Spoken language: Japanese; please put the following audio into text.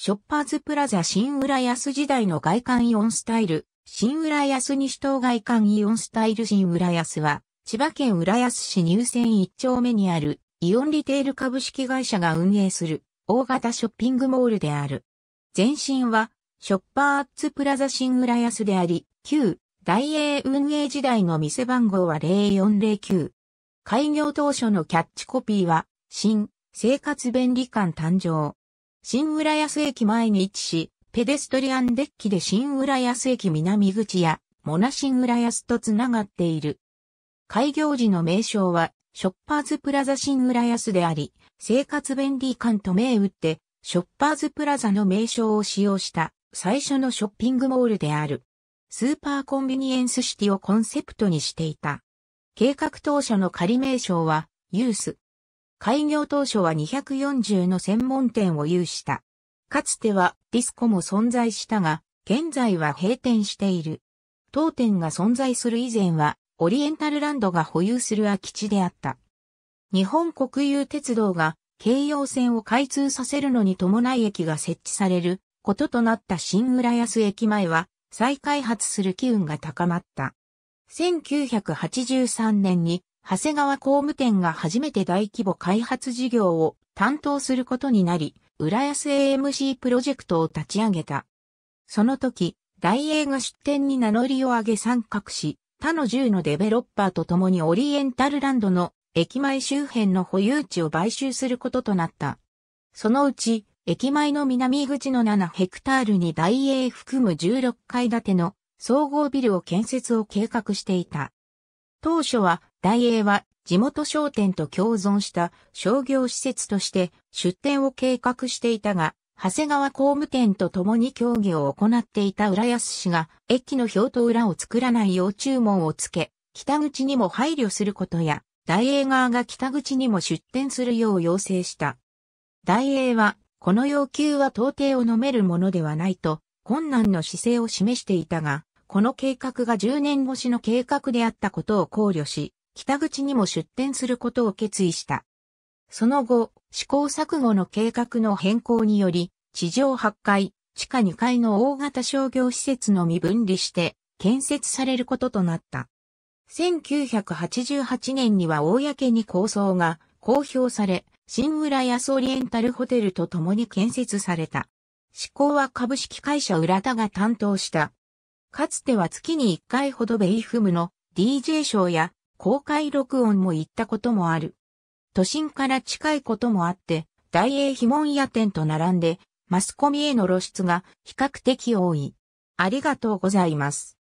ショッパーズプラザ新浦安時代の外観イオンスタイル、新浦安西東外観イオンスタイル新浦安は、千葉県浦安市入選1丁目にある、イオンリテール株式会社が運営する、大型ショッピングモールである。前身は、ショッパーズプラザ新浦安であり、旧、大英運営時代の店番号は0409。開業当初のキャッチコピーは、新、生活便利館誕生。新浦安駅前に位置し、ペデストリアンデッキで新浦安駅南口や、モナ新浦安とつながっている。開業時の名称は、ショッパーズプラザ新浦安であり、生活便利館と銘打って、ショッパーズプラザの名称を使用した最初のショッピングモールである。スーパーコンビニエンスシティをコンセプトにしていた。計画当初の仮名称は、ユース、開業当初は240の専門店を有した。かつてはディスコも存在したが、現在は閉店している。当店が存在する以前は、オリエンタルランドが保有する空き地であった。日本国有鉄道が京葉線を開通させるのに伴い駅が設置されることとなった新浦安駅前は再開発する機運が高まった。1983年に長谷川工務店が初めて大規模開発事業を担当することになり、浦安 AMC プロジェクトを立ち上げた。その時、大英が出店に名乗りを上げ参画し、他の10のデベロッパーと共にオリエンタルランドの駅前周辺の保有地を買収することとなった。そのうち、駅前の南口の7ヘクタールに大英含む16階建ての総合ビルを建設を計画していた。当初は、大英は地元商店と共存した商業施設として出店を計画していたが、長谷川工務店と共に協議を行っていた浦安市が駅の表と裏を作らないよう注文をつけ、北口にも配慮することや、大英側が北口にも出店するよう要請した。大英は、この要求は到底を飲めるものではないと、困難の姿勢を示していたが、この計画が10年越しの計画であったことを考慮し、北口にも出店することを決意した。その後、試行錯誤の計画の変更により、地上8階、地下2階の大型商業施設のみ分離して、建設されることとなった。1988年には公に構想が公表され、新浦安オリエンタルホテルと共に建設された。施工は株式会社浦田が担当したかつては月に1回ほどベイフムの DJ ショーや公開録音も行ったこともある。都心から近いこともあって、大英碑文屋店と並んで、マスコミへの露出が比較的多い。ありがとうございます。